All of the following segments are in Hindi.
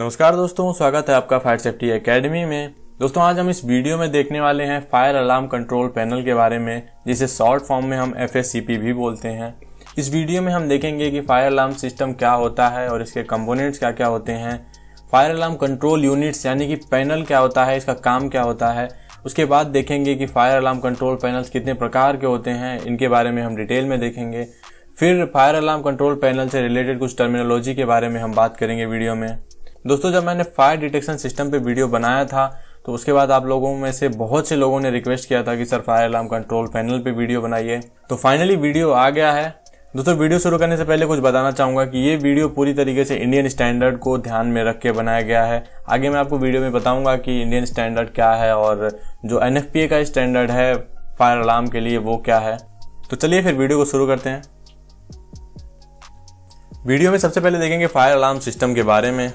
नमस्कार दोस्तों स्वागत है आपका फायर सेफ्टी एकेडमी में दोस्तों आज हम इस वीडियो में देखने वाले हैं फायर अलार्म कंट्रोल पैनल के बारे में जिसे शॉर्ट फॉर्म में हम एफ भी बोलते हैं इस वीडियो में हम देखेंगे कि फायर अलार्म सिस्टम क्या होता है और इसके कंपोनेंट्स क्या क्या होते हैं फायर अलार्म कंट्रोल यूनिट्स यानी कि पैनल क्या होता है इसका काम क्या होता है उसके बाद देखेंगे कि फायर अलार्म कंट्रोल पैनल्स कितने प्रकार के होते हैं इनके बारे में हम डिटेल में देखेंगे फिर फायर अलार्म कंट्रोल पैनल से रिलेटेड कुछ टर्मिनोलॉजी के बारे में हम बात करेंगे वीडियो में दोस्तों जब मैंने फायर डिटेक्शन सिस्टम पे वीडियो बनाया था तो उसके बाद आप लोगों में से बहुत से लोगों ने रिक्वेस्ट किया था कि sir fire alarm control panel पे वीडियो बनाइए तो फाइनली वीडियो आ गया है दोस्तों वीडियो शुरू करने से पहले कुछ बताना चाहूंगा कि ये वीडियो पूरी तरीके से इंडियन स्टैंडर्ड को ध्यान में रख के बनाया गया है आगे मैं आपको वीडियो में बताऊंगा कि इंडियन स्टैंडर्ड क्या है और जो एन का स्टैंडर्ड है फायर अलार्म के लिए वो क्या है तो चलिए फिर वीडियो को शुरू करते हैं वीडियो में सबसे पहले देखेंगे फायर अलार्म सिस्टम के बारे में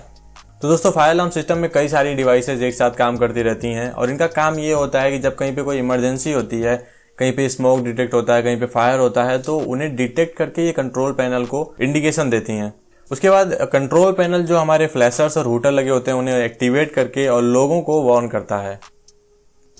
तो दोस्तों फायर अलार्म सिस्टम में कई सारी डिवाइसेज एक साथ काम करती रहती हैं और इनका काम ये होता है कि जब कहीं पे कोई इमरजेंसी होती है कहीं पे स्मोक डिटेक्ट होता है कहीं पे फायर होता है तो उन्हें डिटेक्ट करके ये कंट्रोल पैनल को इंडिकेशन देती हैं उसके बाद कंट्रोल पैनल जो हमारे फ्लैशर्स और हूटर लगे होते हैं उन्हें एक्टिवेट करके और लोगों को वार्न करता है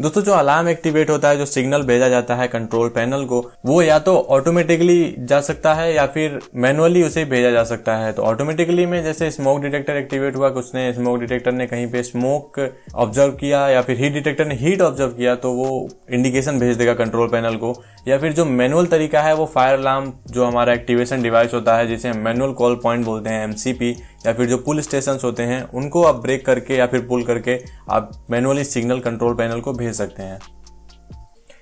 दोस्तों जो अलार्म एक्टिवेट होता है जो सिग्नल भेजा जाता है कंट्रोल पैनल को वो या तो ऑटोमेटिकली जा सकता है या फिर मैनुअली उसे भेजा जा सकता है तो ऑटोमेटिकली में जैसे स्मोक डिटेक्टर एक्टिवेट हुआ कुछ ने स्मोक डिटेक्टर ने कहीं पे स्मोक ऑब्जर्व किया या फिर हीट डिटेक्टर ने हीट ऑब्जर्व किया तो वो इंडिकेशन भेज देगा कंट्रोल पैनल को या फिर जो मैनुअल तरीका है वो फायर अलार्म जो हमारा एक्टिवेशन डिवाइस होता है जिसे मैनुअल कॉल पॉइंट बोलते हैं एमसीपी या फिर जो पुल स्टेशन होते हैं उनको आप ब्रेक करके या फिर पुल करके आप मैनुअली सिग्नल कंट्रोल पैनल को भेज सकते हैं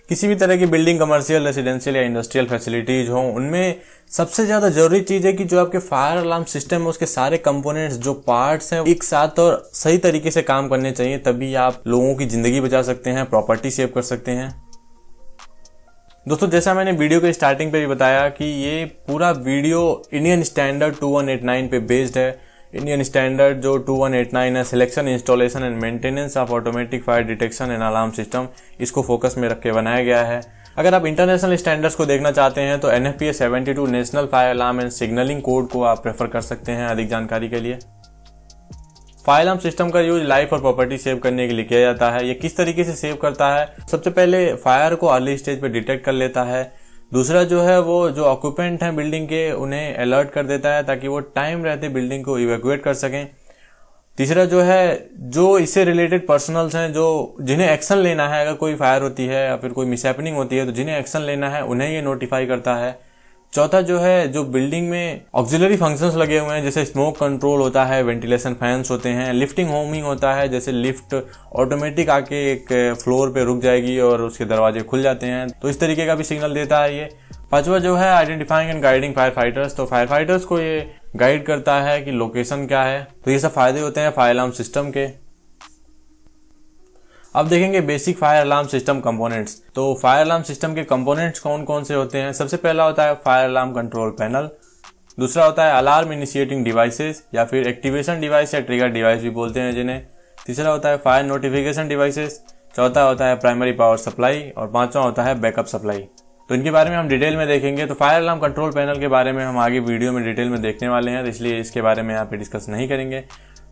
किसी भी तरह की बिल्डिंग कमर्शियल रेसिडेंशियल या इंडस्ट्रियल फैसिलिटीज हो उनमें सबसे ज़्यादा जरूरी चीज़ है कि जो आपके फायर अलार्म सिस्टम है उसके सारे कंपोनेंट्स जो पार्ट्स हैं एक साथ और सही तरीके से काम करने चाहिए तभी आप लोगों की ज़िंदगी बचा सकते हैं प्रॉपर्टी सेव कर सकते हैं दोस्तों जैसा मैंने वीडियो के स्टार्टिंग पे भी बताया कि ये पूरा वीडियो इंडियन स्टैंडर्ड 2189 पे बेस्ड है इंडियन स्टैंडर्ड जो 2189 है selection installation and maintenance of automatic fire detection and alarm system इसको फोकस में रख के बनाया गया है अगर आप इंटरनेशनल स्टैंडर्ड्स को देखना चाहते हैं तो N F P seventy two national fire alarm and signalling code को आप प्रेफर कर सकते हैं अधिक जानकारी के लिए फायर अलार्म सिस्टम का यूज लाइफ और प्रॉपर्टी सेव करने के लिए किया जाता है ये किस तरीके से सेव करता है सबसे पहले फायर को अर्ली स्टेज पर डिटेक्ट कर लेता है दूसरा जो है वो जो ऑक्यूपेंट हैं बिल्डिंग के उन्हें अलर्ट कर देता है ताकि वो टाइम रहते बिल्डिंग को इवेकुएट कर सकें तीसरा जो है जो इससे रिलेटेड पर्सनल्स हैं जो जिन्हें एक्शन लेना है अगर कोई फायर होती है या फिर कोई मिसहैपनिंग होती है तो जिन्हें एक्शन लेना है उन्हें ये नोटिफाई करता है चौथा जो है जो बिल्डिंग में ऑक्सिलरी फंक्शंस लगे हुए हैं जैसे स्मोक कंट्रोल होता है वेंटिलेशन फैंस होते हैं लिफ्टिंग होमिंग होता है जैसे लिफ्ट ऑटोमेटिक आके एक फ्लोर पे रुक जाएगी और उसके दरवाजे खुल जाते हैं तो इस तरीके का भी सिग्नल देता है ये पांचवा जो है identifying and guiding firefighters तो फायर फाइटर्स को ये गाइड करता है कि लोकेशन क्या है तो ये सब फायदे होते हैं फायर अलार्म सिस्टम के अब देखेंगे basic fire alarm system components तो फायर अलार्म सिस्टम के कंपोनेंट्स कौन कौन से होते हैं सबसे पहला होता है फायर अलार्म कंट्रोल पैनल दूसरा होता है अलार्म इनिशिएटिंग डिवाइसेस या फिर एक्टिवेशन डिवाइस या ट्रिगर डिवाइस भी बोलते हैं जिन्हें तीसरा होता है फायर नोटिफिकेशन डिवाइसेस चौथा होता है प्राइमरी पावर सप्लाई और पांचवा होता है बैकअप सप्लाई तो इनके बारे में हम डिटेल में देखेंगे तो फायर अलार्म कंट्रोल पैनल के बारे में हम आगे वीडियो में डिटेल में देखने वाले हैं तो इसलिए इसके बारे में यहाँ पे डिस्कस नहीं करेंगे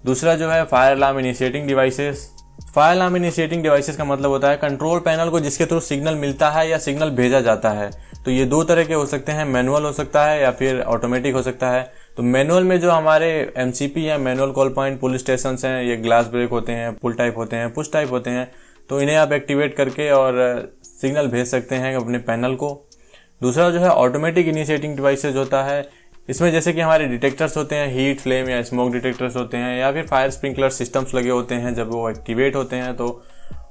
दूसरा जो है fire alarm initiating devices fire alarm initiating devices का मतलब होता है कंट्रोल पैनल को जिसके थ्रू सिग्नल मिलता है या सिग्नल भेजा जाता है तो ये दो तरह के हो सकते हैं मैनुअल हो सकता है या फिर ऑटोमेटिक हो सकता है तो मैनुअल में जो हमारे एम या manual call point police station हैं ये ग्लास ब्रेक होते हैं पुल टाइप होते हैं पुश टाइप होते हैं तो इन्हें आप एक्टिवेट करके और सिग्नल भेज सकते हैं अपने पैनल को दूसरा जो है ऑटोमेटिक इनिशिएटिंग डिवाइसेज होता है इसमें जैसे कि हमारे डिटेक्टर्स होते हैं हीट फ्लेम या स्मोक डिटेक्टर्स होते हैं या फिर फायर स्प्रिंकलर सिस्टम्स लगे होते हैं जब वो एक्टिवेट होते हैं तो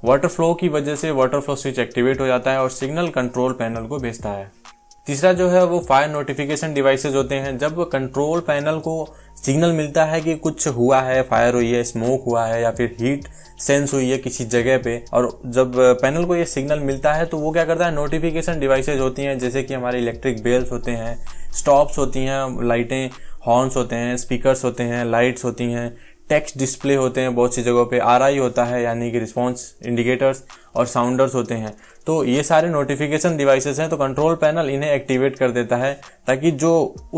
वाटर फ्लो की वजह से वाटर फ्लो स्विच एक्टिवेट हो जाता है और सिग्नल कंट्रोल पैनल को भेजता है तीसरा जो है वो फायर नोटिफिकेशन डिवाइसेज होते हैं जब कंट्रोल पैनल को सिग्नल मिलता है कि कुछ हुआ है फायर हुई है स्मोक हुआ है या फिर हीट सेंस हुई है किसी जगह पे और जब पैनल को ये सिग्नल मिलता है तो वो क्या करता है नोटिफिकेशन डिवाइसेज होती हैं जैसे कि हमारे इलेक्ट्रिक बेल्स होते हैं स्टॉप्स होती हैं लाइटें हॉर्न्स होते हैं स्पीकर्स होते हैं लाइट्स होती हैं टेक्स्ट डिस्प्ले होते हैं बहुत सी जगहों पे आर आई होता है यानी कि रिस्पॉन्स इंडिकेटर्स और साउंडर्स होते हैं तो ये सारे नोटिफिकेशन डिवाइसेस हैं तो कंट्रोल पैनल इन्हें एक्टिवेट कर देता है ताकि जो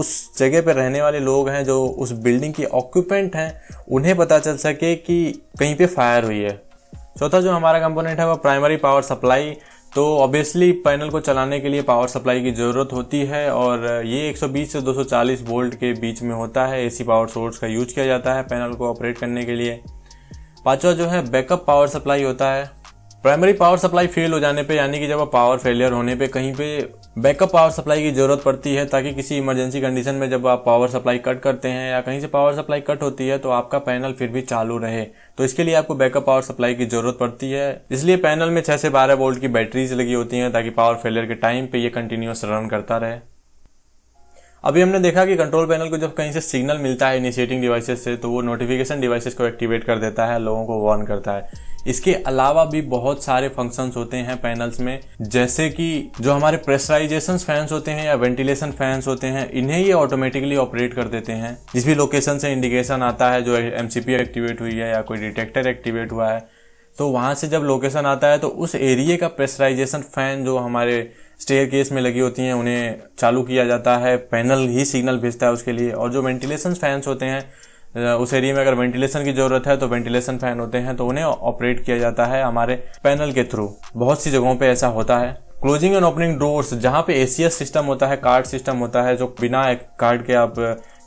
उस जगह पर रहने वाले लोग हैं जो उस बिल्डिंग के ऑक्यूपेंट हैं उन्हें पता चल सके कि कहीं पे फायर हुई है चौथा जो हमारा कंपोनेंट है वो प्राइमरी पावर सप्लाई तो ऑब्वियसली पैनल को चलाने के लिए पावर सप्लाई की ज़रूरत होती है और ये 120 से 240 वोल्ट के बीच में होता है एसी पावर सोर्स का यूज किया जाता है पैनल को ऑपरेट करने के लिए पांचवा जो है बैकअप पावर सप्लाई होता है प्राइमरी पावर सप्लाई फेल हो जाने पे यानी कि जब पावर फेलियर होने पे कहीं पे बैकअप पावर सप्लाई की जरूरत पड़ती है ताकि किसी इमरजेंसी कंडीशन में जब आप पावर सप्लाई कट करते हैं या कहीं से पावर सप्लाई कट होती है तो आपका पैनल फिर भी चालू रहे तो इसके लिए आपको बैकअप पावर सप्लाई की जरूरत पड़ती है इसलिए पैनल में छह से बारह वोल्ट की बैटरीज लगी होती है ताकि पावर फेलियर के टाइम पे ये कंटिन्यूस रन करता रहे अभी हमने देखा कि कंट्रोल पैनल को जब कहीं से सिग्नल मिलता है इनिशिएटिंग डिवाइसेस से तो वो नोटिफिकेशन डिवाइसेस को एक्टिवेट कर देता है लोगों को वार्न करता है इसके अलावा भी बहुत सारे फंक्शंस होते हैं पैनल्स में जैसे कि जो हमारे प्रेशराइजेशन फैंस होते हैं या वेंटिलेशन फैंस होते हैं इन्हें ये ऑटोमेटिकली ऑपरेट कर देते हैं जिस भी लोकेशन से इंडिकेशन आता है जो एम एक्टिवेट हुई है या कोई डिटेक्टर एक्टिवेट हुआ है तो वहाँ से जब लोकेशन आता है तो उस एरिए का प्रेशराइजेशन फैन जो हमारे स्टेयर केस में लगी होती हैं उन्हें चालू किया जाता है पैनल ही सिग्नल भेजता है उसके लिए और जो वेंटिलेशन फैंस होते हैं उस एरिया में अगर वेंटिलेशन की ज़रूरत है तो वेंटिलेशन फैन होते हैं तो उन्हें ऑपरेट किया जाता है हमारे पैनल के थ्रू बहुत सी जगहों पे ऐसा होता है क्लोजिंग एंड ओपनिंग डोर्स जहाँ पे एसीएस सिस्टम होता है कार्ड सिस्टम होता है जो बिना कार्ड के आप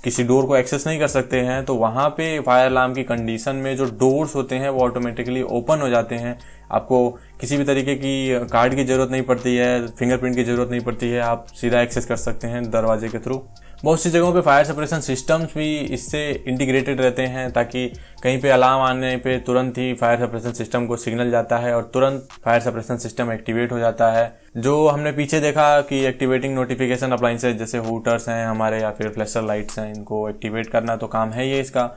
किसी डोर को एक्सेस नहीं कर सकते हैं तो वहां पे फायर अलार्म की कंडीशन में जो डोर्स होते हैं वो ऑटोमेटिकली ओपन हो जाते हैं आपको किसी भी तरीके की कार्ड की ज़रूरत नहीं पड़ती है फिंगरप्रिंट की ज़रूरत नहीं पड़ती है आप सीधा एक्सेस कर सकते हैं दरवाजे के थ्रू बहुत सी जगहों पे फायर सेपरेशन सिस्टम्स भी इससे इंटीग्रेटेड रहते हैं ताकि कहीं पे अलार्म आने पे तुरंत ही फायर सेपरेशन सिस्टम को सिग्नल जाता है और तुरंत फायर सेपरेशन सिस्टम एक्टिवेट हो जाता है जो हमने पीछे देखा कि एक्टिवेटिंग नोटिफिकेशन अप्लाइंसेज जैसे हूटर्स हैं हमारे या फिर फ्लैशर लाइट्स हैं इनको एक्टिवेट करना तो काम है ये इसका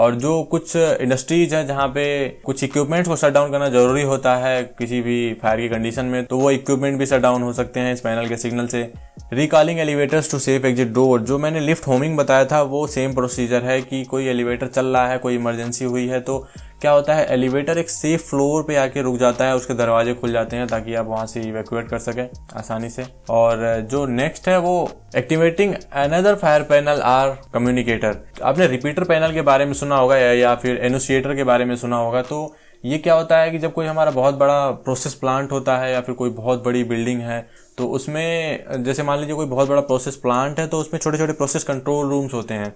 और जो कुछ इंडस्ट्रीज है जहाँ पे कुछ इक्विपमेंट्स को शट डाउन करना जरूरी होता है किसी भी फायर की कंडीशन में तो वो इक्विपमेंट भी शट डाउन हो सकते हैं इस पैनल के सिग्नल से recalling elevators to safe exit door जो मैंने लिफ्ट होमिंग बताया था वो सेम प्रोसीजर है कि कोई एलिवेटर चल रहा है कोई इमरजेंसी हुई है तो क्या होता है एलिवेटर एक सेफ फ्लोर पे आके रुक जाता है उसके दरवाजे खुल जाते हैं ताकि आप वहां से इवेक्यूएट कर सकें आसानी से और जो नेक्स्ट है वो activating another fire panel or communicator आपने रिपीटर पैनल के बारे में सुना होगा या फिर एनोसिएटर के बारे में सुना होगा तो ये क्या होता है कि जब कोई हमारा बहुत बड़ा प्रोसेस प्लांट होता है या फिर कोई बहुत बड़ी बिल्डिंग है तो उसमें जैसे मान लीजिए कोई बहुत बड़ा प्रोसेस प्लांट है तो उसमें छोटे छोटे प्रोसेस कंट्रोल रूम्स होते हैं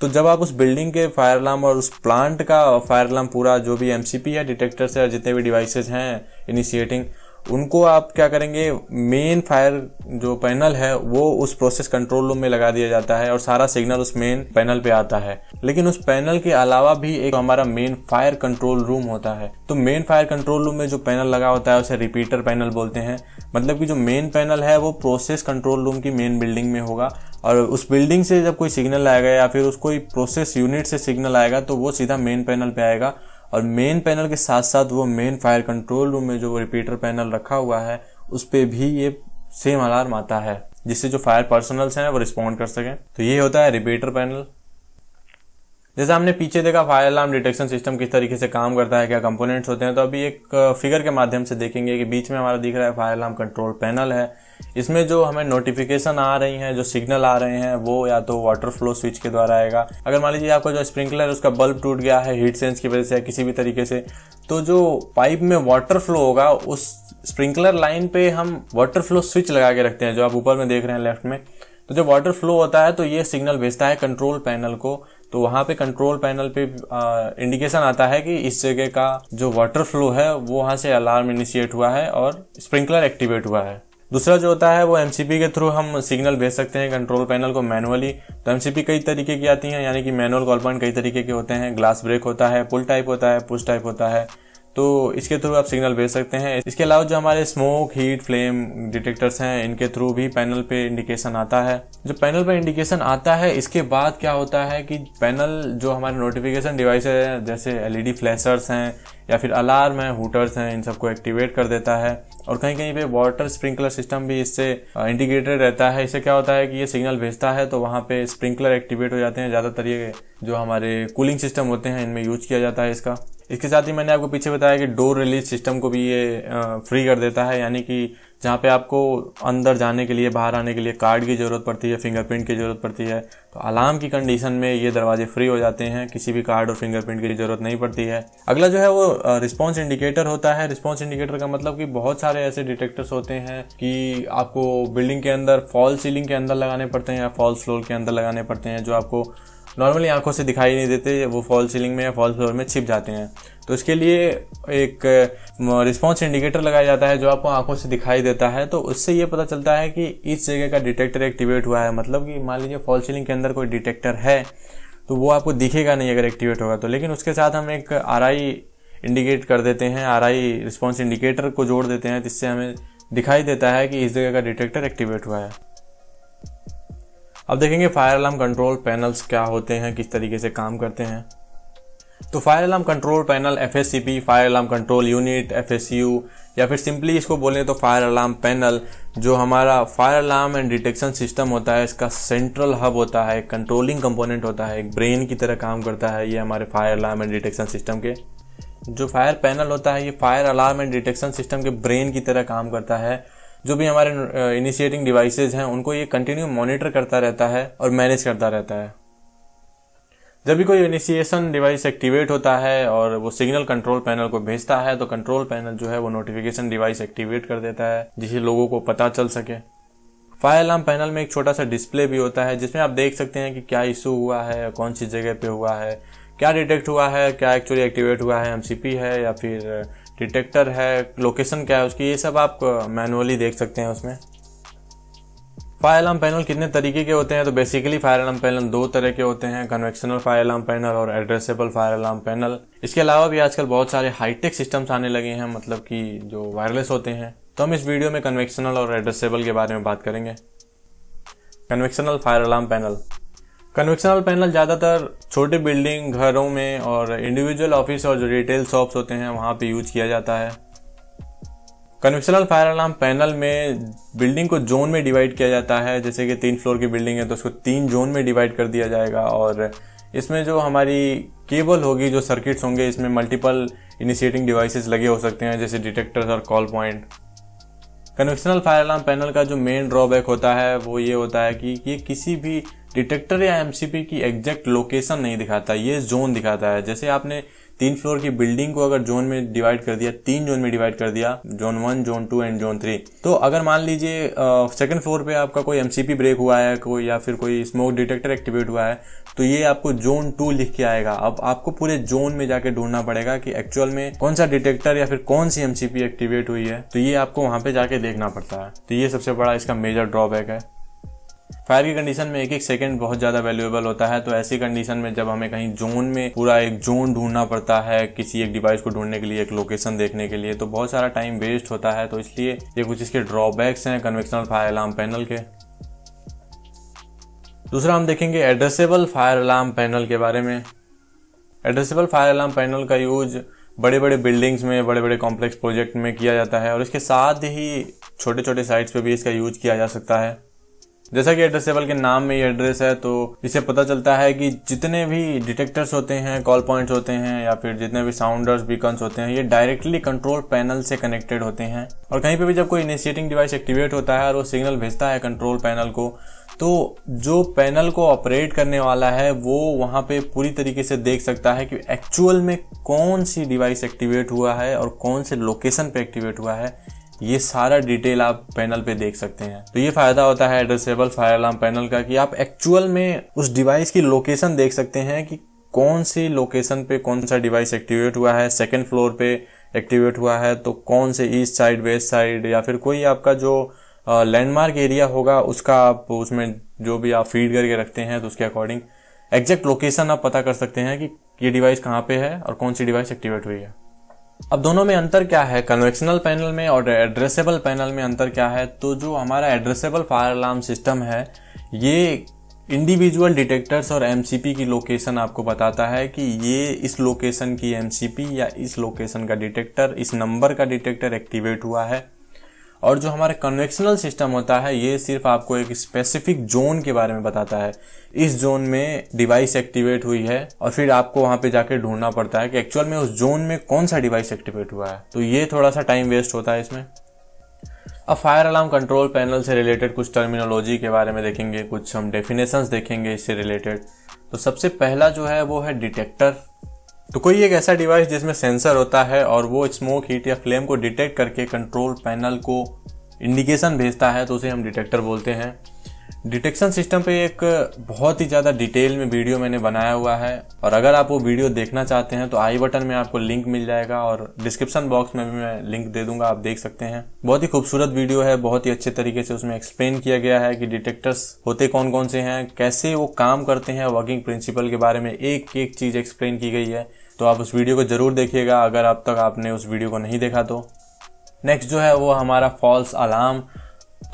तो जब आप उस बिल्डिंग के फायर अलार्म और उस प्लांट का फायर अलार्म पूरा जो भी एमसीपी है डिटेक्टर से जितने भी डिवाइसेज हैं इनिशिएटिंग उनको आप क्या करेंगे मेन फायर जो पैनल है वो उस प्रोसेस कंट्रोल रूम में लगा दिया जाता है और सारा सिग्नल उस मेन पैनल पे आता है लेकिन उस पैनल के अलावा भी एक हमारा मेन फायर कंट्रोल रूम होता है तो मेन फायर कंट्रोल रूम में जो पैनल लगा होता है उसे रिपीटर पैनल बोलते हैं मतलब कि जो मेन पैनल है वो प्रोसेस कंट्रोल रूम की मेन बिल्डिंग में होगा और उस बिल्डिंग से जब कोई सिग्नल आएगा या फिर उस कोई प्रोसेस यूनिट से सिग्नल आएगा तो वो सीधा मेन पैनल पे आएगा और मेन पैनल के साथ साथ वो मेन फायर कंट्रोल रूम में जो रिपीटर पैनल रखा हुआ है उस पर भी ये सेम अलार्म आता है जिससे जो फायर पर्सनल्स हैं वो रिस्पॉन्ड कर सकें तो ये होता है रिपीटर पैनल जैसे हमने पीछे देखा फायर अलार्म डिटेक्शन सिस्टम किस तरीके से काम करता है क्या कंपोनेंट्स होते हैं तो अभी एक फिगर के माध्यम से देखेंगे कि बीच में हमारा दिख रहा है फायर अलार्म कंट्रोल पैनल है इसमें जो हमें नोटिफिकेशन आ रही हैं जो सिग्नल आ रहे हैं वो या तो वाटर फ्लो स्विच के द्वारा आएगा अगर मान लीजिए आपका जो स्प्रिंकलर है उसका बल्ब टूट गया है हीट सेंस की वजह से या किसी भी तरीके से तो जो पाइप में वाटर फ्लो होगा उस स्प्रिंकलर लाइन पे हम वाटर फ्लो स्विच लगा के रखते हैं जो आप ऊपर में देख रहे हैं लेफ्ट में तो जब वाटर फ्लो होता है तो ये सिग्नल भेजता है कंट्रोल पैनल को तो वहाँ पे कंट्रोल पैनल पे इंडिकेशन आता है कि इस जगह का जो वाटर फ्लो है वो वहां से अलार्म इनिशिएट हुआ है और स्प्रिंकलर एक्टिवेट हुआ है दूसरा जो होता है वो एम के थ्रू हम सिग्नल भेज सकते हैं कंट्रोल पैनल को मैनुअली तो एम कई तरीके की आती हैं यानी कि मैनुअल कॉल पॉइंट कई तरीके के होते हैं ग्लास ब्रेक होता है पुल टाइप होता है पुश टाइप होता है तो इसके थ्रू आप सिग्नल भेज सकते हैं इसके अलावा जो हमारे स्मोक हीट फ्लेम डिटेक्टर्स हैं इनके थ्रू भी पैनल पे इंडिकेशन आता है जो पैनल पे इंडिकेशन आता है इसके बाद क्या होता है कि पैनल जो हमारे नोटिफिकेशन डिवाइस है जैसे एलईडी फ्लैशर्स e हैं या फिर अलार्म है हुटर्स हैं इन सबको एक्टिवेट कर देता है और कहीं कहीं पे वाटर स्प्रिंकलर सिस्टम भी इससे इंटीग्रेटेड रहता है इससे क्या होता है कि ये सिग्नल भेजता है तो वहाँ पे स्प्रिंकलर एक्टिवेट हो जाते हैं ज़्यादातर ये जो हमारे कूलिंग सिस्टम होते हैं इनमें यूज किया जाता है इसका इसके साथ ही मैंने आपको पीछे बताया कि डोर रिलीज सिस्टम को भी ये फ्री कर देता है यानी कि जहाँ पे आपको अंदर जाने के लिए बाहर आने के लिए कार्ड की ज़रूरत पड़ती है फिंगरप्रिंट की ज़रूरत पड़ती है तो अलार्म की कंडीशन में ये दरवाजे फ्री हो जाते हैं किसी भी कार्ड और फिंगरप्रिंट की ज़रूरत नहीं पड़ती है अगला जो है वो रिस्पॉन्स इंडिकेटर होता है रिस्पॉन्स इंडिकेटर का मतलब कि बहुत सारे ऐसे डिटेक्टर्स होते हैं कि आपको बिल्डिंग के अंदर फॉल सीलिंग के अंदर लगाने पड़ते हैं या फॉल फ्लोर के अंदर लगाने पड़ते हैं जो आपको नॉर्मली आंखों से दिखाई नहीं देते वो फॉल सीलिंग में या फॉल फ्लोर में छिप जाते हैं तो इसके लिए एक रिस्पॉन्स इंडिकेटर लगाया जाता है जो आपको आंखों से दिखाई देता है तो उससे ये पता चलता है कि इस जगह का डिटेक्टर एक्टिवेट हुआ है मतलब कि मान लीजिए फॉल सीलिंग के अंदर कोई डिटेक्टर है तो वो आपको दिखेगा नहीं अगर एक्टिवेट होगा तो लेकिन उसके साथ हम एक आर इंडिकेट कर देते हैं आर आई रिस्पॉन्स इंडिकेटर को जोड़ देते हैं जिससे हमें दिखाई देता है कि इस जगह का डिटेक्टर एक्टिवेट हुआ है अब देखेंगे फायर अलार्म कंट्रोल पैनल्स क्या होते हैं किस तरीके से काम करते हैं तो fire alarm control panel F fire alarm control unit F या फिर सिंपली इसको बोलें तो फायर अलार्म पैनल जो हमारा fire alarm and detection system होता है इसका सेंट्रल हब होता है कंट्रोलिंग कंपोनेंट होता है एक ब्रेन की तरह काम करता है ये हमारे fire alarm and detection system के जो फायर पैनल होता है ये fire alarm and detection system के ब्रेन की तरह काम करता है जो भी हमारे इनिशिएटिंग डिवाइसेज हैं उनको ये कंटिन्यू मॉनिटर करता रहता है और मैनेज करता रहता है जब भी कोई इनिशिएशन डिवाइस एक्टिवेट होता है और वो सिग्नल कंट्रोल पैनल को भेजता है तो कंट्रोल पैनल जो है वो नोटिफिकेशन डिवाइस एक्टिवेट कर देता है जिसे लोगों को पता चल सके फायर अलार्म पैनल में एक छोटा सा डिस्प्ले भी होता है जिसमें आप देख सकते हैं कि क्या इशू हुआ है कौन सी जगह पे हुआ है क्या डिटेक्ट हुआ है क्या एक्चुअली एक्टिवेट हुआ है एम है या फिर डिटेक्टर है लोकेशन क्या है उसकी ये सब आप मैनुअली देख सकते हैं उसमें फायर अलार्म पैनल कितने तरीके के होते हैं तो बेसिकली फायर अलार्म पैनल दो तरह के होते हैं कन्वेक्शनल फायर अलार्म पैनल और एड्रेसेबल फायर अलार्म पैनल इसके अलावा भी आजकल बहुत सारे हाईटेक सिस्टम्स आने लगे हैं मतलब कि जो वायरलेस होते हैं तो हम इस वीडियो में कन्वेक्शनल और एड्रेसेबल के बारे में बात करेंगे conventional fire alarm panel conventional panel ज़्यादातर छोटे बिल्डिंग घरों में और इंडिविजुअल ऑफिस और जो रिटेल शॉप्स होते हैं वहाँ पे यूज किया जाता है कन्वेक्शनल फायर अलार्म पैनल में बिल्डिंग को जोन में डिवाइड किया जाता है जैसे कि तीन फ्लोर की बिल्डिंग है तो उसको तीन जोन में डिवाइड कर दिया जाएगा और इसमें जो हमारी केबल होगी जो सर्किट्स होंगे इसमें मल्टीपल इनिशिएटिंग डिवाइसेस लगे हो सकते हैं जैसे डिटेक्टर्स और call point conventional fire alarm panel का जो मेन ड्रॉबैक होता है वो ये होता है कि ये किसी भी डिटेक्टर या एमसीपी की एग्जैक्ट लोकेशन नहीं दिखाता ये जोन दिखाता है जैसे आपने तीन फ्लोर की बिल्डिंग को अगर जोन में डिवाइड कर दिया तीन जोन में डिवाइड कर दिया zone one zone two and zone three तो अगर मान लीजिए सेकंड फ्लोर पे आपका कोई एमसीपी ब्रेक हुआ है कोई या फिर कोई स्मोक डिटेक्टर एक्टिवेट हुआ है तो ये आपको जोन टू लिख के आएगा अब आपको पूरे जोन में जाके ढूंढना पड़ेगा कि एक्चुअल में कौन सा डिटेक्टर या फिर कौन सी एमसीपी एक्टिवेट हुई है तो ये आपको वहां पे जाके देखना पड़ता है तो ये सबसे बड़ा इसका मेजर ड्रॉबैक है फायर की कंडीशन में एक एक सेकंड बहुत ज़्यादा वैल्यूएबल होता है तो ऐसी कंडीशन में जब हमें कहीं जोन में पूरा एक जोन ढूंढना पड़ता है किसी एक डिवाइस को ढूंढने के लिए एक लोकेशन देखने के लिए तो बहुत सारा टाइम वेस्ट होता है तो इसलिए ये कुछ इसके ड्रॉबैक्स हैं कन्वेक्शनल फायर अलार्म पैनल के दूसरा हम देखेंगे एड्रेसेबल फायर अलार्म पैनल के बारे में एड्रेसेबल फायर अलार्म पैनल का यूज बड़े बड़े बिल्डिंग्स में बड़े बड़े कॉम्प्लेक्स प्रोजेक्ट में किया जाता है और इसके साथ ही छोटे छोटे साइट्स पे भी इसका यूज किया जा सकता है जैसा कि एड्रेसेबल के नाम में ये एड्रेस है तो इसे पता चलता है कि जितने भी डिटेक्टर्स होते हैं कॉल पॉइंट्स होते हैं या फिर जितने भी साउंडर्स बीकन्स होते हैं ये डायरेक्टली कंट्रोल पैनल से कनेक्टेड होते हैं और कहीं पे भी जब कोई इनिशिएटिंग डिवाइस एक्टिवेट होता है और वो सिग्नल भेजता है कंट्रोल पैनल को तो जो पैनल को ऑपरेट करने वाला है वो वहाँ पे पूरी तरीके से देख सकता है कि एक्चुअल में कौन सी डिवाइस एक्टिवेट हुआ है और कौन से लोकेशन पे एक्टिवेट हुआ है ये सारा डिटेल आप पैनल पे देख सकते हैं तो ये फायदा होता है एड्रेसेबल फायर अलार्म पैनल का कि आप एक्चुअल में उस डिवाइस की लोकेशन देख सकते हैं कि कौन सी लोकेशन पे कौन सा डिवाइस एक्टिवेट हुआ है सेकेंड फ्लोर पे एक्टिवेट हुआ है तो कौन से ईस्ट साइड वेस्ट साइड या फिर कोई आपका जो लैंडमार्क एरिया होगा उसका आप उसमें जो भी आप फीड करके रखते हैं तो उसके अकॉर्डिंग एग्जैक्ट लोकेशन आप पता कर सकते हैं कि ये डिवाइस कहाँ पे है और कौन सी डिवाइस एक्टिवेट हुई है अब दोनों में अंतर क्या है कन्वेक्शनल पैनल में और एड्रेसेबल पैनल में अंतर क्या है तो जो हमारा एड्रेसेबल फायर अलार्म सिस्टम है ये इंडिविजुअल डिटेक्टर्स और एम की लोकेशन आपको बताता है कि ये इस लोकेशन की एम या इस लोकेशन का डिटेक्टर इस नंबर का डिटेक्टर एक्टिवेट हुआ है और जो हमारा कन्वेक्शनल सिस्टम होता है ये सिर्फ आपको एक स्पेसिफिक जोन के बारे में बताता है इस जोन में डिवाइस एक्टिवेट हुई है और फिर आपको वहां पे जाके ढूंढना पड़ता है कि एक्चुअल में उस जोन में कौन सा डिवाइस एक्टिवेट हुआ है तो ये थोड़ा सा टाइम वेस्ट होता है इसमें अब फायर अलार्म कंट्रोल पैनल से रिलेटेड कुछ टर्मिनोलॉजी के बारे में देखेंगे कुछ हम डेफिनेशंस देखेंगे इससे रिलेटेड तो सबसे पहला जो है वो है डिटेक्टर तो कोई एक ऐसा डिवाइस जिसमें सेंसर होता है और वो स्मोक हीट या फ्लेम को डिटेक्ट करके कंट्रोल पैनल को इंडिकेशन भेजता है तो उसे हम डिटेक्टर बोलते हैं डिटेक्शन सिस्टम पे एक बहुत ही ज़्यादा डिटेल में वीडियो मैंने बनाया हुआ है और अगर आप वो वीडियो देखना चाहते हैं तो आई बटन में आपको लिंक मिल जाएगा और डिस्क्रिप्शन बॉक्स में भी मैं लिंक दे दूंगा आप देख सकते हैं बहुत ही खूबसूरत वीडियो है बहुत ही अच्छे तरीके से उसमें एक्सप्लेन किया गया है कि डिटेक्टर्स होते कौन कौन से हैं कैसे वो काम करते हैं वर्किंग प्रिंसिपल के बारे में एक एक चीज़ एक्सप्लेन की गई है तो आप उस वीडियो को ज़रूर देखिएगा अगर अब तक आपने उस वीडियो को नहीं देखा तो नेक्स्ट जो है वो हमारा फॉल्स अलार्म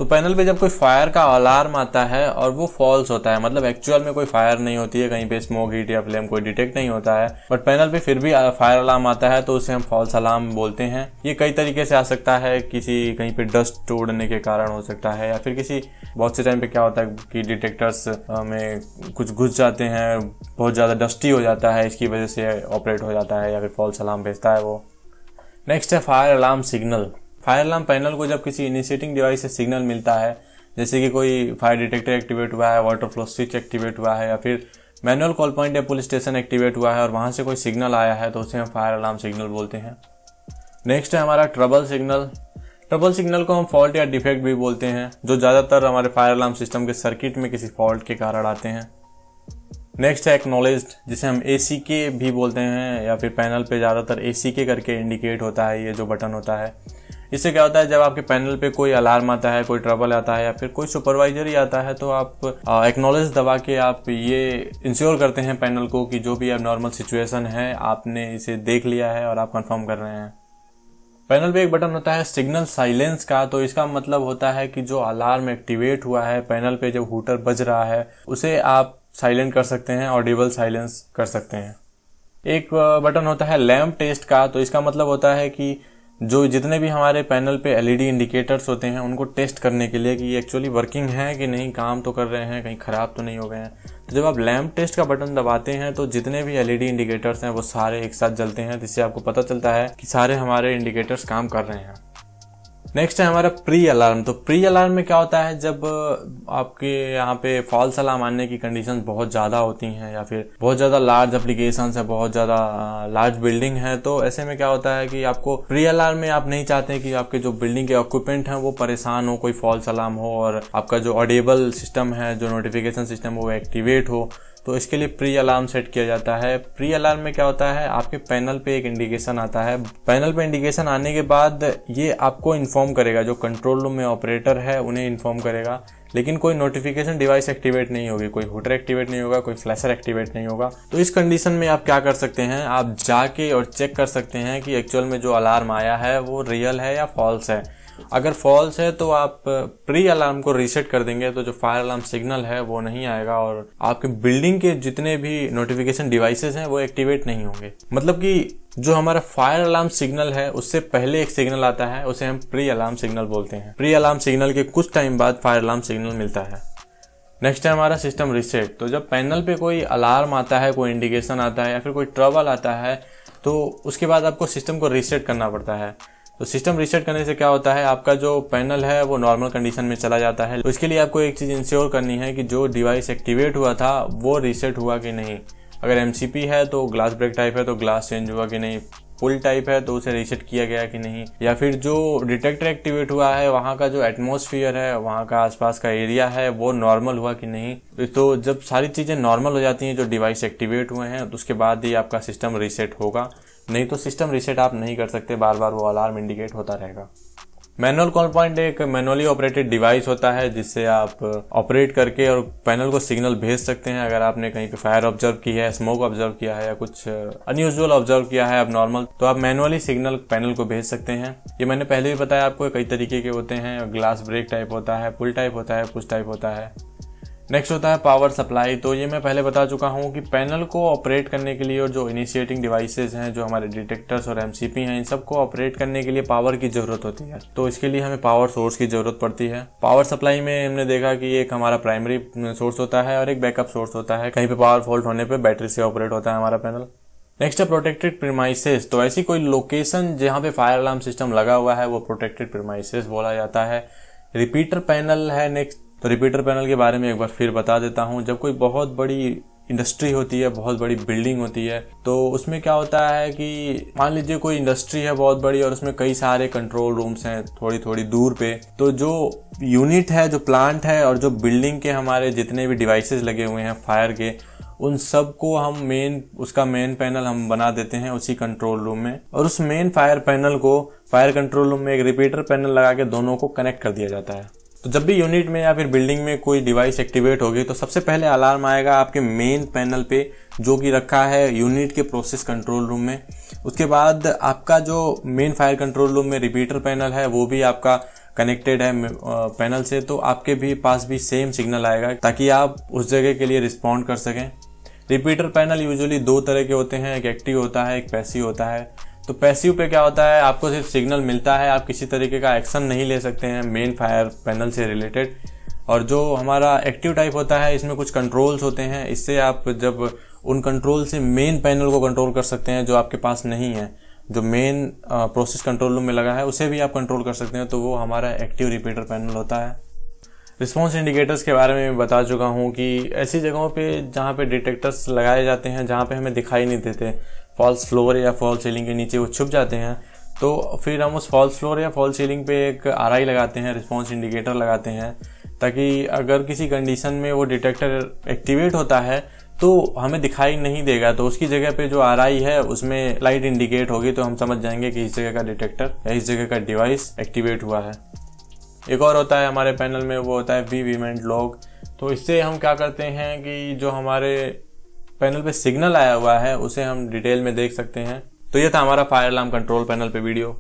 तो पैनल पे जब कोई फायर का अलार्म आता है और वो फॉल्स होता है मतलब एक्चुअल में कोई फायर नहीं होती है कहीं पे स्मोक हीट या फ्लेम कोई डिटेक्ट नहीं होता है बट पैनल पे फिर भी फायर uh, अलार्म आता है तो उसे हम फॉल्स अलार्म बोलते हैं ये कई तरीके से आ सकता है किसी कहीं पे डस्ट तोड़ने के कारण हो सकता है या फिर किसी बहुत से टाइम पे क्या होता है कि डिटेक्टर्स uh, में कुछ घुस जाते हैं बहुत ज़्यादा डस्टी हो जाता है इसकी वजह से ऑपरेट हो जाता है या फिर फॉल्स अलार्म भेजता है वो नेक्स्ट है fire alarm signal fire alarm panel को जब किसी इनिशिएटिंग डिवाइस से सिग्नल मिलता है जैसे कि कोई फायर डिटेक्टर एक्टिवेट हुआ है वाटर फ्लो स्विच एक्टिवेट हुआ है या फिर मैनुअल कॉल पॉइंट या पुलिस स्टेशन एक्टिवेट हुआ है और वहाँ से कोई सिग्नल आया है तो उसे हम फायर अलार्म सिग्नल बोलते हैं नेक्स्ट है हमारा ट्रबल सिग्नल ट्रबल सिग्नल को हम फॉल्ट या डिफेक्ट भी बोलते हैं जो ज़्यादातर हमारे फायर अलार्म सिस्टम के सर्किट में किसी फॉल्ट के कारण आते हैं नेक्स्ट है एक्नोलेज जिसे हम ए भी बोलते हैं या फिर पैनल पे ज़्यादातर ए करके इंडिकेट होता है ये जो बटन होता है इससे क्या होता है जब आपके पैनल पे कोई अलार्म आता है कोई ट्रबल आता है या फिर कोई सुपरवाइजर ही आता है तो आप एक्नोलेज दबा के आप ये इंश्योर करते हैं पैनल को कि जो भी अब नॉर्मल सिचुएशन है आपने इसे देख लिया है और आप कंफर्म कर रहे हैं पैनल पे एक बटन होता है सिग्नल साइलेंस का तो इसका मतलब होता है कि जो अलार्म एक्टिवेट हुआ है पैनल पे जब हूटर बज रहा है उसे आप साइलेंट कर सकते हैं ऑडिबल साइलेंस कर सकते हैं एक बटन होता है लैम्प टेस्ट का तो इसका मतलब होता है कि जो जितने भी हमारे पैनल पे एलईडी इंडिकेटर्स e होते हैं उनको टेस्ट करने के लिए कि ये एक्चुअली वर्किंग है कि नहीं काम तो कर रहे हैं कहीं ख़राब तो नहीं हो गए हैं तो जब आप लैम्प टेस्ट का बटन दबाते हैं तो जितने भी एलईडी इंडिकेटर्स e हैं वो सारे एक साथ जलते हैं जिससे आपको पता चलता है कि सारे हमारे इंडिकेटर्स काम कर रहे हैं नेक्स्ट है हमारा प्री अलार्म तो प्री अलार्म में क्या होता है जब आपके यहाँ पे फॉल्स अलार्म आने की कंडीशन बहुत ज़्यादा होती हैं या फिर बहुत ज़्यादा लार्ज एप्लीकेशन है बहुत ज़्यादा लार्ज बिल्डिंग है तो ऐसे में क्या होता है कि आपको प्री अलार्म में आप नहीं चाहते कि आपके जो बिल्डिंग के ऑक्यूपेंट हैं वो परेशान हो कोई फॉल्स अलार्म हो और आपका जो ऑडिबल सिस्टम है जो नोटिफिकेशन सिस्टम वो एक्टिवेट हो तो इसके लिए प्री अलार्म सेट किया जाता है प्री अलार्म में क्या होता है आपके पैनल पे एक इंडिकेशन आता है पैनल पे इंडिकेशन आने के बाद ये आपको इन्फॉर्म करेगा जो कंट्रोल रूम में ऑपरेटर है उन्हें इन्फॉर्म करेगा लेकिन कोई नोटिफिकेशन डिवाइस एक्टिवेट नहीं होगी कोई होटर एक्टिवेट नहीं होगा कोई फ्लैशर एक्टिवेट नहीं होगा तो इस कंडीशन में आप क्या कर सकते हैं आप जाके और चेक कर सकते हैं कि एक्चुअल में जो अलार्म आया है वो रियल है या फॉल्स है अगर फॉल्स है तो आप प्री अलार्म को रीसेट कर देंगे तो जो फायर अलार्म सिग्नल है वो नहीं आएगा और आपके बिल्डिंग के जितने भी नोटिफिकेशन डिवाइसेस हैं वो एक्टिवेट नहीं होंगे मतलब कि जो हमारा फायर अलार्म सिग्नल है उससे पहले एक सिग्नल आता है उसे हम प्री अलार्म सिग्नल बोलते हैं प्री अलार्म सिग्नल के कुछ टाइम बाद फायर अलार्म सिग्नल मिलता है नेक्स्ट है हमारा सिस्टम रीसेट तो जब पैनल पे कोई अलार्म आता है कोई इंडिकेशन आता है या फिर कोई ट्रबल आता है तो उसके बाद आपको सिस्टम को रीसेट करना पड़ता है तो सिस्टम रिसेट करने से क्या होता है आपका जो पैनल है वो नॉर्मल कंडीशन में चला जाता है उसके लिए आपको एक चीज़ इंश्योर करनी है कि जो डिवाइस एक्टिवेट हुआ था वो रिसेट हुआ कि नहीं अगर एम है तो ग्लास ब्रेक टाइप है तो ग्लास चेंज हुआ कि नहीं पुल टाइप है तो उसे रिसेट किया गया कि नहीं या फिर जो डिटेक्टर एक्टिवेट हुआ है वहाँ का जो एटमोसफियर है वहाँ का आसपास का एरिया है वो नॉर्मल हुआ कि नहीं तो जब सारी चीज़ें नॉर्मल हो जाती हैं जो डिवाइस एक्टिवेट हुए हैं तो उसके बाद ही आपका सिस्टम रीसेट होगा नहीं तो सिस्टम रीसेट आप नहीं कर सकते बार बार वो अलार्म इंडिकेट होता रहेगा मैनुअल कॉल पॉइंट एक मैनुअली ऑपरेटेड डिवाइस होता है जिससे आप ऑपरेट करके और पैनल को सिग्नल भेज सकते हैं अगर आपने कहीं पे फायर ऑब्जर्व की है स्मोक ऑब्जर्व किया है या कुछ अनयूजल ऑब्जर्व किया है अब नॉर्मल तो आप मैनुअली सिग्नल पैनल को भेज सकते हैं ये मैंने पहले भी बताया आपको कई तरीके के होते हैं ग्लास ब्रेक टाइप होता है पुल टाइप होता है कुछ टाइप होता है नेक्स्ट होता है पावर सप्लाई तो ये मैं पहले बता चुका हूँ कि पैनल को ऑपरेट करने के लिए और जो इनिशिएटिंग डिवाइसेज हैं जो हमारे डिटेक्टर्स और एम हैं इन सबको ऑपरेट करने के लिए पावर की ज़रूरत होती है तो इसके लिए हमें पावर सोर्स की ज़रूरत पड़ती है पावर सप्लाई में हमने देखा कि एक हमारा प्राइमरी सोर्स होता है और एक बैकअप सोर्स होता है कहीं पर पावर फॉल्ट होने पर बैटरी से ऑपरेट होता है हमारा पैनल नेक्स्ट है प्रोटेक्टेड प्रीमाइसेस तो ऐसी कोई लोकेशन जहाँ पे फायर अलार्म सिस्टम लगा हुआ है वो प्रोटेक्टेड प्रीमाइसेस बोला जाता है रिपीटर पैनल है नेक्स्ट तो रिपीटर पैनल के बारे में एक बार फिर बता देता हूँ जब कोई बहुत बड़ी इंडस्ट्री होती है बहुत बड़ी बिल्डिंग होती है तो उसमें क्या होता है कि मान लीजिए कोई इंडस्ट्री है बहुत बड़ी और उसमें कई सारे कंट्रोल रूम्स हैं थोड़ी थोड़ी दूर पे तो जो यूनिट है जो प्लांट है और जो बिल्डिंग के हमारे जितने भी डिवाइसेस लगे हुए हैं फायर के उन सब को हम मेन उसका मेन पैनल हम बना देते हैं उसी कंट्रोल रूम में और उस मेन फायर पैनल को फायर कंट्रोल रूम में एक रिपीटर पैनल लगा के दोनों को कनेक्ट कर दिया जाता है तो जब भी यूनिट में या फिर बिल्डिंग में कोई डिवाइस एक्टिवेट होगी तो सबसे पहले अलार्म आएगा आपके मेन पैनल पे जो कि रखा है यूनिट के प्रोसेस कंट्रोल रूम में उसके बाद आपका जो मेन फायर कंट्रोल रूम में रिपीटर पैनल है वो भी आपका कनेक्टेड है पैनल से तो आपके भी पास भी सेम सिग्नल आएगा ताकि आप उस जगह के लिए रिस्पॉन्ड कर सकें रिपीटर पैनल यूजुअली दो तरह के होते हैं एक एक्टिव होता है एक पैसिव होता है तो पैसिव पे क्या होता है आपको सिर्फ सिग्नल मिलता है आप किसी तरीके का एक्शन नहीं ले सकते हैं मेन फायर पैनल से रिलेटेड और जो हमारा एक्टिव टाइप होता है इसमें कुछ कंट्रोल्स होते हैं इससे आप जब उन कंट्रोल से मेन पैनल को कंट्रोल कर सकते हैं जो आपके पास नहीं है जो मेन प्रोसेस कंट्रोल रूम में लगा है उसे भी आप कंट्रोल कर सकते हैं तो वो हमारा एक्टिव रिपीटर पैनल होता है रिस्पॉन्स इंडिकेटर्स के बारे में मैं बता चुका हूँ कि ऐसी जगहों पे जहाँ पे डिटेक्टर्स लगाए जाते हैं जहाँ पे हमें दिखाई नहीं देते फॉल्स फ्लोर या फॉल सीलिंग के नीचे वो छुप जाते हैं तो फिर हम उस फॉल्स फ्लोर या फॉल्स सीलिंग पे एक आर लगाते हैं रिस्पॉन्स इंडिकेटर लगाते हैं ताकि अगर किसी कंडीशन में वो डिटेक्टर एक्टिवेट होता है तो हमें दिखाई नहीं देगा तो उसकी जगह पे जो आर है उसमें लाइट इंडिकेट होगी तो हम समझ जाएंगे कि इस जगह का डिटेक्टर या इस जगह का डिवाइस एक्टिवेट हुआ है एक और होता है हमारे पैनल में वो होता है वी वीमेंट लॉग तो इससे हम क्या करते हैं कि जो हमारे पैनल पे सिग्नल आया हुआ है उसे हम डिटेल में देख सकते हैं तो ये था हमारा फायर अलार्म कंट्रोल पैनल पे वीडियो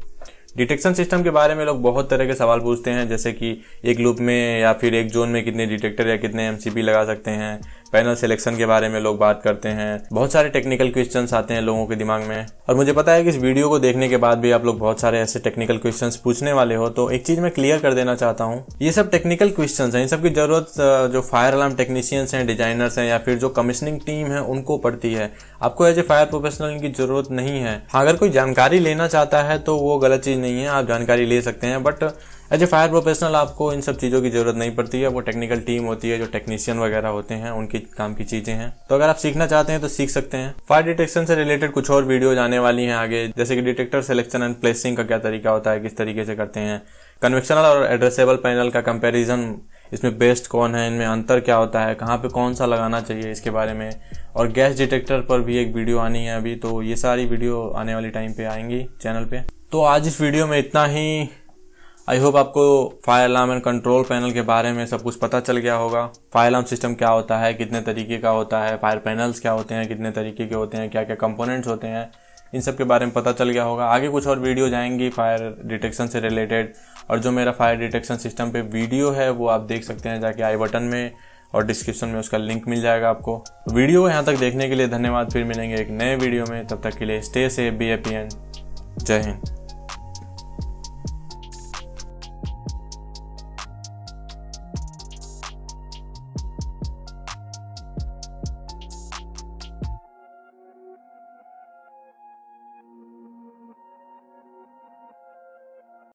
डिटेक्शन सिस्टम के बारे में लोग बहुत तरह के सवाल पूछते हैं जैसे कि एक लूप में या फिर एक जोन में कितने डिटेक्टर या कितने एमसीपी लगा सकते हैं पैनल सिलेक्शन के बारे में लोग बात करते हैं बहुत सारे टेक्निकल क्वेश्चन आते हैं लोगों के दिमाग में और मुझे पता है कि इस वीडियो को देखने के बाद भी आप लोग बहुत सारे ऐसे टेक्निकल क्वेश्चन पूछने वाले हो तो एक चीज मैं क्लियर कर देना चाहता हूँ ये सब टेक्निकल क्वेश्चन है इन सबकी जरूरत जो फायर अलार्म टेक्नीशियंस हैं डिजाइनर्स हैं या फिर जो कमिश्निंग टीम है उनको पड़ती है आपको एज ए फायर प्रोफेशनल इनकी जरूरत नहीं है हाँ, अगर कोई जानकारी लेना चाहता है तो वो गलत चीज नहीं है आप जानकारी ले सकते हैं but as a fire professional आपको इन सब चीज़ों की ज़रूरत नहीं पड़ती है वो टेक्निकल टीम होती है जो टेक्नीशियन वगैरह होते हैं उनकी काम की चीज़ें हैं तो अगर आप सीखना चाहते हैं तो सीख सकते हैं फायर डिटेक्शन से रिलेटेड कुछ और वीडियोज आने वाली हैं आगे जैसे कि डिटेक्टर सिलेक्शन एंड प्लेसिंग का क्या तरीका होता है किस तरीके से करते हैं कन्वेक्शनल और एड्रेसेबल पैनल का कंपेरिजन इसमें बेस्ट कौन है इनमें अंतर क्या होता है कहाँ पे कौन सा लगाना चाहिए इसके बारे में और गैस डिटेक्टर पर भी एक वीडियो आनी है अभी तो ये सारी वीडियो आने वाली टाइम पे आएंगी चैनल पे तो आज इस वीडियो में इतना ही आई होप आपको fire alarm and control panel के बारे में सब कुछ पता चल गया होगा फायर अलार्म सिस्टम क्या होता है कितने तरीके का होता है फायर पैनल्स क्या होते हैं कितने तरीके के होते हैं क्या क्या कंपोनेंट्स होते हैं इन सब के बारे में पता चल गया होगा आगे कुछ और वीडियो जाएंगी फायर डिटेक्शन से रिलेटेड और जो मेरा फायर डिटेक्शन सिस्टम पे वीडियो है वो आप देख सकते हैं जाके आई बटन में और डिस्क्रिप्शन में उसका लिंक मिल जाएगा आपको वीडियो यहाँ तक देखने के लिए धन्यवाद फिर मिलेंगे एक नए वीडियो में तब तक के लिए स्टे सेफ बी एपी जय हिंद